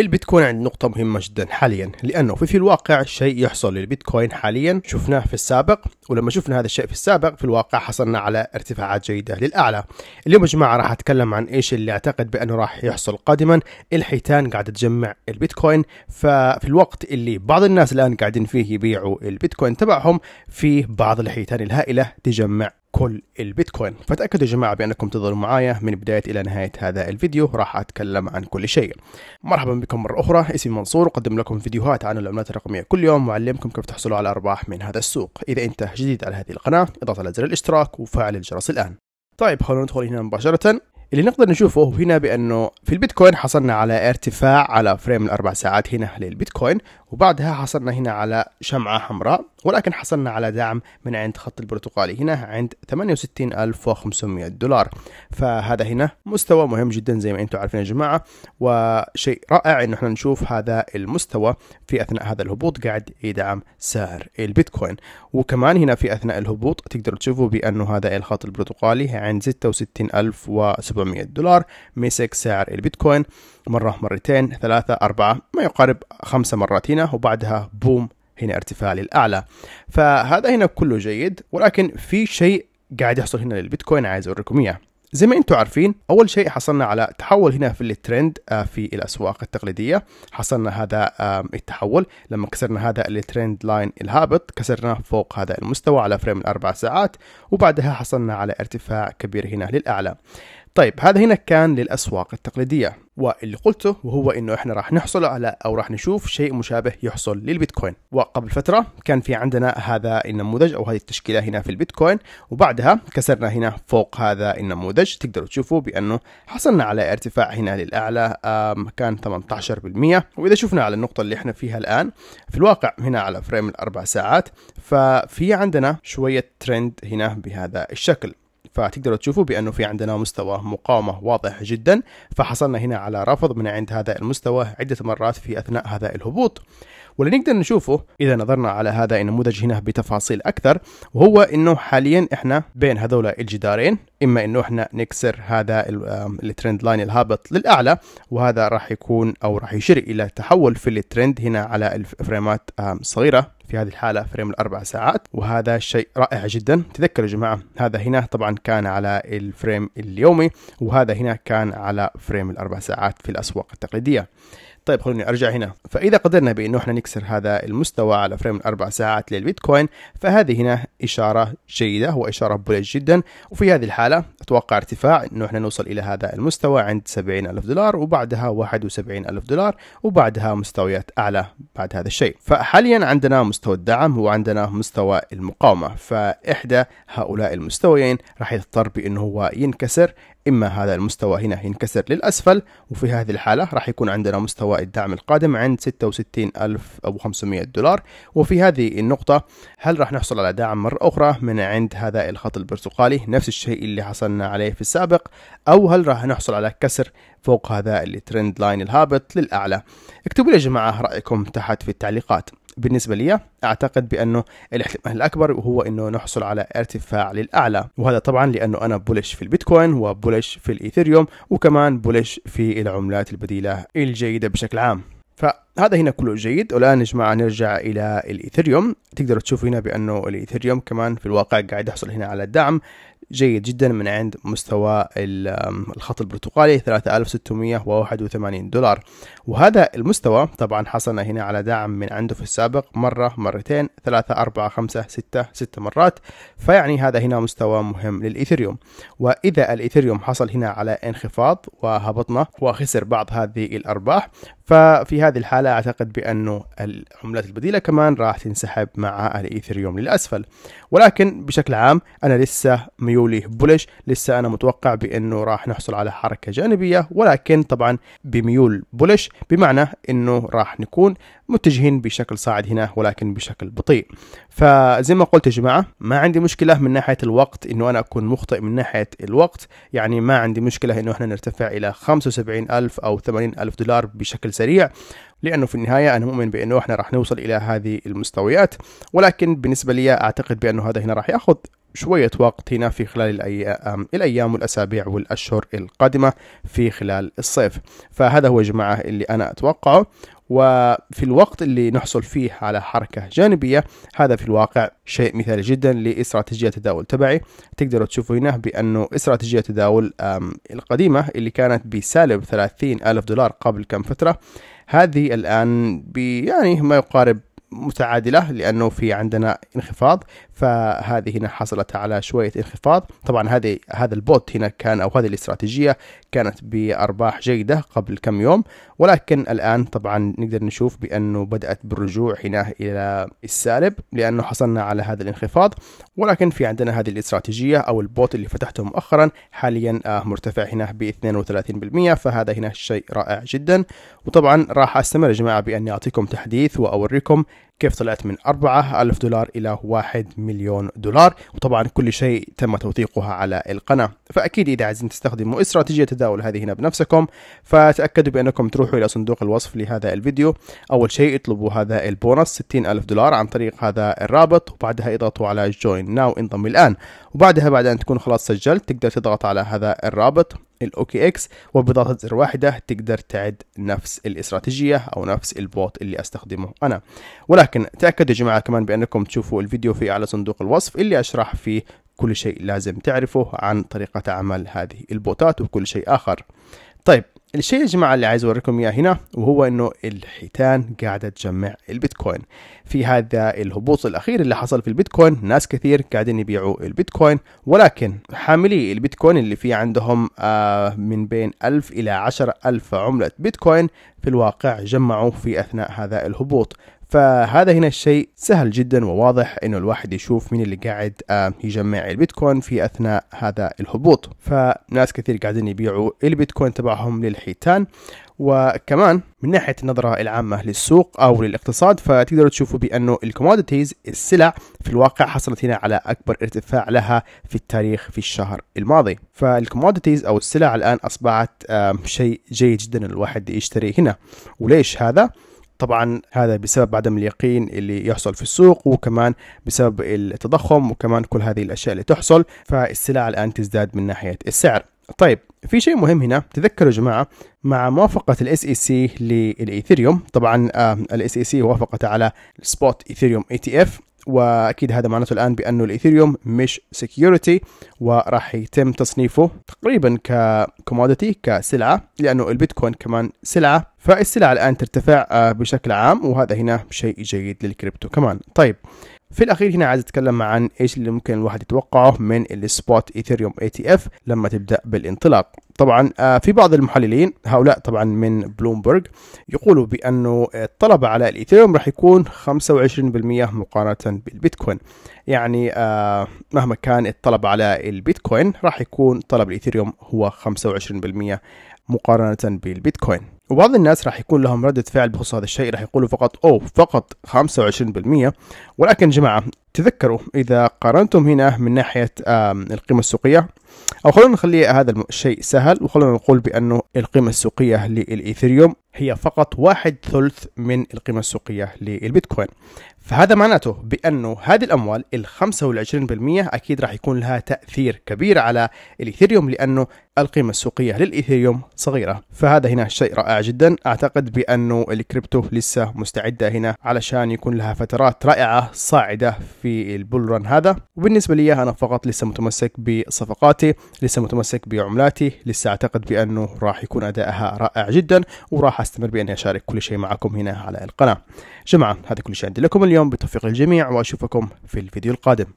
البيتكوين عند نقطة مهمة جدا حاليا لأنه في في الواقع شيء يحصل للبيتكوين حاليا شفناه في السابق ولما شفنا هذا الشيء في السابق في الواقع حصلنا على ارتفاعات جيدة للأعلى اليوم يا جماعة راح أتكلم عن إيش اللي أعتقد بأنه راح يحصل قادما الحيتان قاعدة تجمع البيتكوين ففي الوقت اللي بعض الناس الآن قاعدين فيه يبيعوا البيتكوين تبعهم في بعض الحيتان الهائلة تجمع كل البيتكوين فتأكدوا يا جماعة بأنكم تظلوا معايا من بداية إلى نهاية هذا الفيديو راح أتكلم عن كل شيء مرحبا بكم مرة أخرى اسمي منصور وقدم لكم فيديوهات عن العملات الرقمية كل يوم وأعلمكم كيف تحصلوا على أرباح من هذا السوق إذا أنت جديد على هذه القناة اضغط على زر الاشتراك وفعل الجرس الآن طيب خلونا ندخل هنا مباشرة اللي نقدر نشوفه هنا بانه في البيتكوين حصلنا على ارتفاع على فريم الاربع ساعات هنا للبيتكوين وبعدها حصلنا هنا على شمعة حمراء ولكن حصلنا على دعم من عند خط البرتقالي هنا عند 68500 دولار فهذا هنا مستوى مهم جدا زي ما انتم عارفين يا جماعة وشيء رائع انه احنا نشوف هذا المستوى في اثناء هذا الهبوط قاعد يدعم سعر البيتكوين وكمان هنا في اثناء الهبوط تقدروا تشوفوا بانه هذا الخط البرتقالي عند 66700 700 دولار مسك سعر البيتكوين مرة مرتين ثلاثة أربعة ما يقارب خمس مرات هنا وبعدها بوم هنا ارتفاع للأعلى فهذا هنا كله جيد ولكن في شيء قاعد يحصل هنا للبيتكوين عايز أوريكم إياه زي ما انتم عارفين اول شيء حصلنا على تحول هنا في الترند آه، في الاسواق التقليديه حصلنا هذا التحول لما كسرنا هذا الترند لاين الهابط كسرنا فوق هذا المستوى على فريم الاربع ساعات وبعدها حصلنا على ارتفاع كبير هنا للاعلى طيب هذا هنا كان للأسواق التقليدية واللي قلته وهو انه احنا راح نحصل على او راح نشوف شيء مشابه يحصل للبيتكوين وقبل فتره كان في عندنا هذا النموذج او هذه التشكيله هنا في البيتكوين وبعدها كسرنا هنا فوق هذا النموذج تقدروا تشوفوا بانه حصلنا على ارتفاع هنا للاعلى آه، كان 18% واذا شفنا على النقطه اللي احنا فيها الان في الواقع هنا على فريم الاربع ساعات ففي عندنا شويه ترند هنا بهذا الشكل فتقدروا تشوفوا بأنه في عندنا مستوى مقاومة واضح جدا فحصلنا هنا على رفض من عند هذا المستوى عدة مرات في أثناء هذا الهبوط واللي نقدر نشوفه إذا نظرنا على هذا النموذج هنا بتفاصيل أكثر وهو أنه حاليا إحنا بين هذول الجدارين إما أنه إحنا نكسر هذا الترند لاين الهابط للأعلى وهذا راح يكون أو راح يشير إلى تحول في الترند هنا على الفريمات صغيرة في هذه الحالة فريم الأربع ساعات وهذا شيء رائع جدا تذكروا يا جماعة هذا هنا طبعا كان على الفريم اليومي وهذا هنا كان على فريم الأربع ساعات في الأسواق التقليدية طيب خلوني ارجع هنا فاذا قدرنا بانه احنا نكسر هذا المستوى على فريم الاربع ساعات للبيتكوين فهذه هنا اشاره جيده هو اشاره بولج جدا وفي هذه الحاله اتوقع ارتفاع انه احنا نوصل الى هذا المستوى عند 70 الف دولار وبعدها 71 الف دولار وبعدها مستويات اعلى بعد هذا الشيء فحاليا عندنا مستوى الدعم وعندنا مستوى المقاومه فاحدى هؤلاء المستويين راح يضطر بانه هو ينكسر إما هذا المستوى هنا ينكسر للأسفل وفي هذه الحالة راح يكون عندنا مستوى الدعم القادم عند 66500 دولار وفي هذه النقطة هل راح نحصل على دعم مرة أخرى من عند هذا الخط البرتقالي نفس الشيء اللي حصلنا عليه في السابق أو هل راح نحصل على كسر فوق هذا الترند لاين الهابط للأعلى اكتبوا لي يا جماعة رأيكم تحت في التعليقات بالنسبة لي أعتقد بأنه الاحتمال الأكبر هو أنه نحصل على ارتفاع للأعلى وهذا طبعا لأنه أنا بولش في البيتكوين وبولش في الإيثيريوم وكمان بولش في العملات البديلة الجيدة بشكل عام هذا هنا كله جيد والان يا جماعه نرجع الى الايثريوم تقدروا تشوفوا هنا بانه الايثريوم كمان في الواقع قاعد يحصل هنا على دعم جيد جدا من عند مستوى الخط البرتقالي 3681 دولار وهذا المستوى طبعا حصلنا هنا على دعم من عنده في السابق مرة مرتين ثلاثة أربعة خمسة ستة ست مرات فيعني هذا هنا مستوى مهم للإيثريوم وإذا الإيثريوم حصل هنا على انخفاض وهبطنا وخسر بعض هذه الأرباح ففي هذه الحالة لا اعتقد بانه العملات البديله كمان راح تنسحب مع الايثريوم للاسفل ولكن بشكل عام انا لسه ميولي بولش لسه انا متوقع بانه راح نحصل على حركه جانبيه ولكن طبعا بميول بولش بمعنى انه راح نكون متجهين بشكل صاعد هنا ولكن بشكل بطيء فزي ما قلت يا جماعة ما عندي مشكلة من ناحية الوقت انه انا اكون مخطئ من ناحية الوقت يعني ما عندي مشكلة انه احنا نرتفع الى 75 ألف او 80 ألف دولار بشكل سريع لانه في النهايه انا مؤمن بانه احنا راح نوصل الى هذه المستويات ولكن بالنسبه لي اعتقد بانه هذا هنا راح ياخذ شوية وقت هنا في خلال الأيام, الأيام والأسابيع والأشهر القادمة في خلال الصيف فهذا هو يا جماعة اللي أنا أتوقعه وفي الوقت اللي نحصل فيه على حركة جانبية هذا في الواقع شيء مثالي جدا لاستراتيجية التداول تبعي تقدروا تشوفوا هنا بأنه استراتيجية التداول القديمة اللي كانت بسالب 30 ألف دولار قبل كم فترة هذه الآن يعني ما يقارب متعادله لانه في عندنا انخفاض فهذه هنا حصلت على شويه انخفاض طبعا هذه هذا البوت هنا كان او هذه الاستراتيجيه كانت بارباح جيده قبل كم يوم ولكن الان طبعا نقدر نشوف بانه بدات بالرجوع هنا الى السالب لانه حصلنا على هذا الانخفاض ولكن في عندنا هذه الاستراتيجيه او البوت اللي فتحته مؤخرا حاليا آه، مرتفع هنا ب 32% فهذا هنا شيء رائع جدا وطبعا راح استمر يا جماعه باني اعطيكم تحديث واوريكم كيف طلعت من 4000 دولار إلى 1 مليون دولار وطبعا كل شيء تم توثيقها على القناة فأكيد إذا عايزين تستخدموا استراتيجية تداول هذه هنا بنفسكم فتأكدوا بأنكم تروحوا إلى صندوق الوصف لهذا الفيديو أول شيء اطلبوا هذا البونص 60000 دولار عن طريق هذا الرابط وبعدها اضغطوا على جوين ناو انضم الآن وبعدها بعد أن تكون خلاص سجلت تقدر تضغط على هذا الرابط الاوكي اكس وبضغطة زر واحدة تقدر تعد نفس الاستراتيجية او نفس البوت اللي استخدمه انا ولكن تأكدوا يا جماعة كمان بانكم تشوفوا الفيديو في اعلى صندوق الوصف اللي اشرح فيه كل شيء لازم تعرفه عن طريقة عمل هذه البوتات وكل شيء اخر طيب الشيء يا جماعة اللي عايز أوريكم إياه هنا وهو إنه الحيتان قاعدة تجمع البيتكوين في هذا الهبوط الأخير اللي حصل في البيتكوين ناس كثير قاعدين يبيعوا البيتكوين ولكن حاملي البيتكوين اللي في عندهم آه من بين ألف إلى عشر ألف عملة بيتكوين في الواقع جمعوا في أثناء هذا الهبوط فهذا هنا الشيء سهل جدا وواضح انه الواحد يشوف مين اللي قاعد آه، يجمع البيتكوين في اثناء هذا الهبوط فناس كثير قاعدين يبيعوا البيتكوين تبعهم للحيتان وكمان من ناحية النظرة العامة للسوق أو للاقتصاد فتقدروا تشوفوا بأنه الكوموديتيز السلع في الواقع حصلت هنا على أكبر ارتفاع لها في التاريخ في الشهر الماضي فالكوموديتيز أو السلع الآن أصبحت شيء جيد جدا الواحد يشتري هنا وليش هذا؟ طبعا هذا بسبب عدم اليقين اللي يحصل في السوق وكمان بسبب التضخم وكمان كل هذه الاشياء اللي تحصل فالسلع الان تزداد من ناحيه السعر طيب في شيء مهم هنا تذكروا يا جماعه مع موافقه الاس اي سي للايثيريوم طبعا الاس اي سي وافقت على سبوت ايثيريوم اي تي اف واكيد هذا معناته الان بانه الايثيريوم مش سكيورتي وراح يتم تصنيفه تقريبا ككوموديتي كسلعه لانه البيتكوين كمان سلعه فالسلع الان ترتفع آه، بشكل عام وهذا هنا شيء جيد للكريبتو كمان طيب في الاخير هنا عايز اتكلم عن ايش اللي ممكن الواحد يتوقعه من السبوت ايثيريوم اي تي اف لما تبدا بالانطلاق طبعا آه، في بعض المحللين هؤلاء طبعا من بلومبرج يقولوا بانه الطلب على الايثيريوم راح يكون 25% مقارنه بالبيتكوين يعني آه، مهما كان الطلب على البيتكوين راح يكون طلب الايثيريوم هو 25% مقارنه بالبيتكوين وبعض الناس راح يكون لهم ردة فعل بخصوص هذا الشيء راح يقولوا فقط أو فقط 25% ولكن جماعة تذكروا إذا قارنتم هنا من ناحية القيمة السوقية أو خلونا نخلي هذا الشيء سهل وخلونا نقول بأنه القيمة السوقية للإيثيريوم هي فقط واحد ثلث من القيمة السوقية للبيتكوين فهذا معناته بأنه هذه الأموال ال 25% أكيد راح يكون لها تأثير كبير على الإيثيريوم لأنه القيمة السوقية للإيثيريوم صغيرة فهذا هنا شيء رائع رائعه جدا اعتقد بانه الكريبتو لسه مستعده هنا علشان يكون لها فترات رائعه صاعده في البول ران هذا وبالنسبه لي انا فقط لسه متمسك بصفقاتي لسه متمسك بعملاتي لسه اعتقد بانه راح يكون ادائها رائع جدا وراح استمر باني اشارك كل شيء معكم هنا على القناه جماعه هذا كل شيء عندي لكم اليوم بتوفيق الجميع واشوفكم في الفيديو القادم